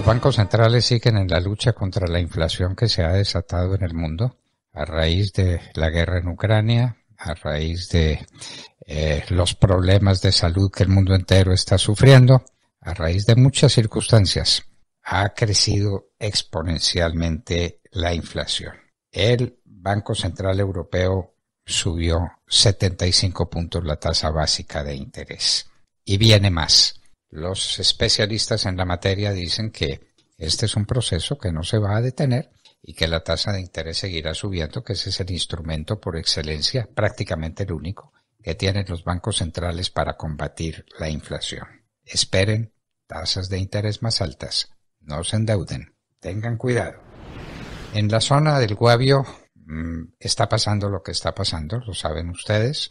Los bancos centrales siguen en la lucha contra la inflación que se ha desatado en el mundo a raíz de la guerra en Ucrania, a raíz de eh, los problemas de salud que el mundo entero está sufriendo, a raíz de muchas circunstancias. Ha crecido exponencialmente la inflación. El Banco Central Europeo subió 75 puntos la tasa básica de interés y viene más los especialistas en la materia dicen que este es un proceso que no se va a detener y que la tasa de interés seguirá subiendo, que ese es el instrumento por excelencia, prácticamente el único, que tienen los bancos centrales para combatir la inflación. Esperen tasas de interés más altas. No se endeuden. Tengan cuidado. En la zona del Guavio mm, está pasando lo que está pasando, lo saben ustedes.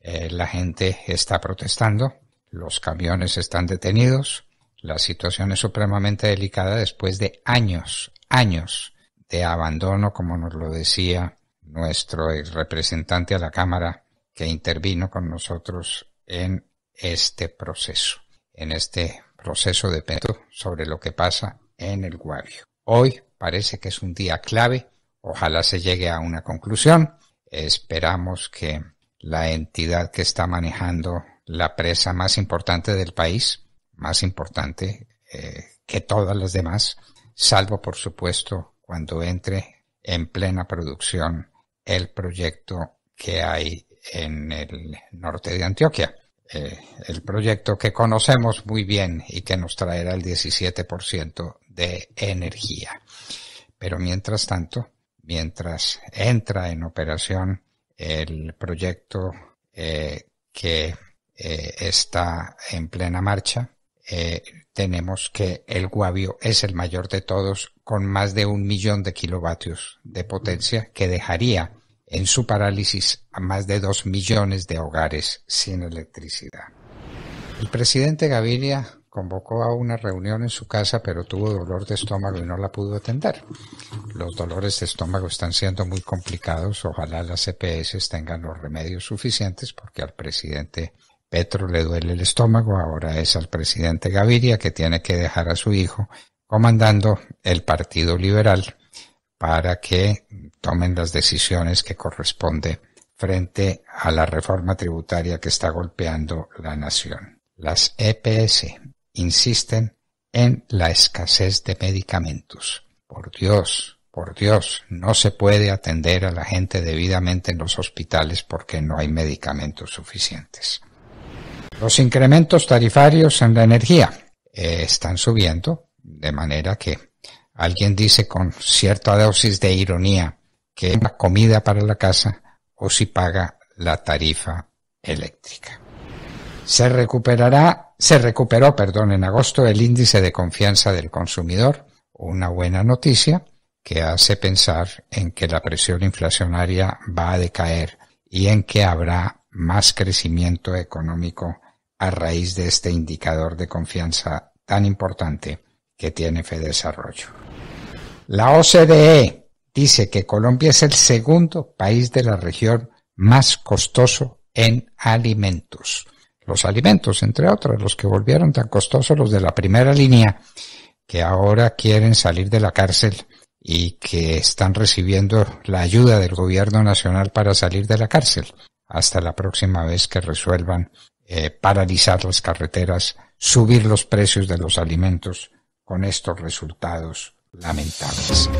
Eh, la gente está protestando. Los camiones están detenidos. La situación es supremamente delicada después de años, años de abandono, como nos lo decía nuestro ex representante a la Cámara, que intervino con nosotros en este proceso, en este proceso de peto sobre lo que pasa en el Guavio. Hoy parece que es un día clave, ojalá se llegue a una conclusión. Esperamos que la entidad que está manejando la presa más importante del país, más importante eh, que todas las demás, salvo por supuesto cuando entre en plena producción el proyecto que hay en el norte de Antioquia. Eh, el proyecto que conocemos muy bien y que nos traerá el 17% de energía. Pero mientras tanto, mientras entra en operación el proyecto eh, que eh, está en plena marcha, eh, tenemos que el Guavio es el mayor de todos con más de un millón de kilovatios de potencia que dejaría en su parálisis a más de dos millones de hogares sin electricidad. El presidente Gaviria convocó a una reunión en su casa, pero tuvo dolor de estómago y no la pudo atender. Los dolores de estómago están siendo muy complicados. Ojalá las EPS tengan los remedios suficientes porque al presidente Petro le duele el estómago, ahora es al presidente Gaviria que tiene que dejar a su hijo comandando el Partido Liberal para que tomen las decisiones que corresponde frente a la reforma tributaria que está golpeando la nación. Las EPS insisten en la escasez de medicamentos. Por Dios, por Dios, no se puede atender a la gente debidamente en los hospitales porque no hay medicamentos suficientes. Los incrementos tarifarios en la energía eh, están subiendo, de manera que alguien dice con cierta dosis de ironía que es la comida para la casa o si paga la tarifa eléctrica. Se recuperará, se recuperó, perdón, en agosto el índice de confianza del consumidor, una buena noticia que hace pensar en que la presión inflacionaria va a decaer y en que habrá más crecimiento económico a raíz de este indicador de confianza tan importante que tiene FEDESarrollo. La OCDE dice que Colombia es el segundo país de la región más costoso en alimentos. Los alimentos, entre otros, los que volvieron tan costosos los de la primera línea, que ahora quieren salir de la cárcel y que están recibiendo la ayuda del gobierno nacional para salir de la cárcel hasta la próxima vez que resuelvan eh, paralizar las carreteras, subir los precios de los alimentos con estos resultados lamentables.